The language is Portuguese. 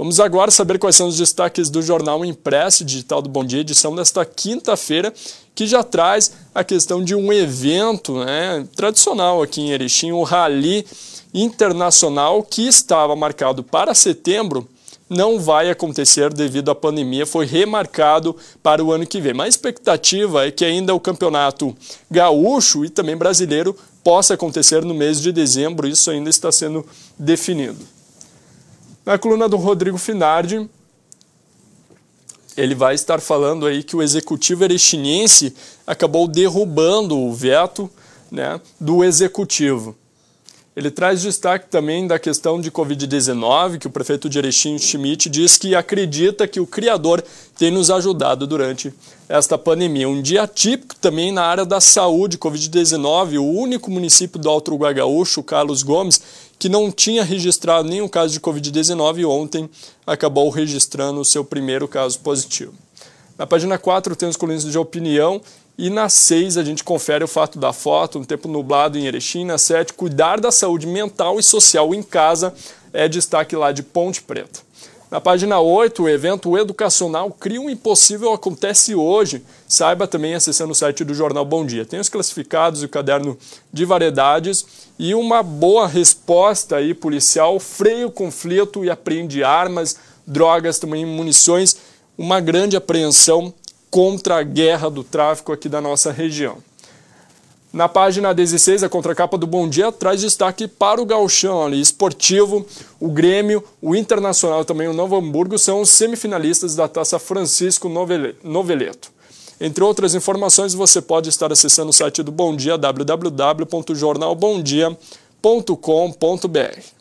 Vamos agora saber quais são os destaques do jornal impresso digital do Bom Dia, edição desta quinta-feira, que já traz a questão de um evento né, tradicional aqui em Erechim, o Rally Internacional, que estava marcado para setembro, não vai acontecer devido à pandemia, foi remarcado para o ano que vem. Mas a expectativa é que ainda o campeonato gaúcho e também brasileiro possa acontecer no mês de dezembro, isso ainda está sendo definido. Na coluna do Rodrigo Finardi, ele vai estar falando aí que o executivo erechinense acabou derrubando o veto né, do executivo. Ele traz destaque também da questão de Covid-19, que o prefeito de Erechim Schmidt diz que acredita que o Criador tem nos ajudado durante esta pandemia. Um dia típico também na área da saúde, Covid-19, o único município do Alto Uruguai Gaúcho, Carlos Gomes, que não tinha registrado nenhum caso de Covid-19 e ontem acabou registrando o seu primeiro caso positivo. Na página 4 tem os colunistas de opinião e na 6 a gente confere o fato da foto, um tempo nublado em Erechim. Na 7, cuidar da saúde mental e social em casa é destaque lá de Ponte Preta. Na página 8, o evento educacional Cria um Impossível acontece hoje. Saiba também acessando o site do Jornal Bom Dia. Tem os classificados e o caderno de variedades e uma boa resposta aí policial, freia o conflito e apreende armas, drogas, também munições, uma grande apreensão contra a guerra do tráfico aqui da nossa região. Na página 16, a contracapa do Bom Dia traz destaque para o gauchão ali, esportivo, o Grêmio, o Internacional também, o Novo Hamburgo, são os semifinalistas da Taça Francisco Noveleto. Entre outras informações, você pode estar acessando o site do Bom Dia, www.jornalbomdia.com.br.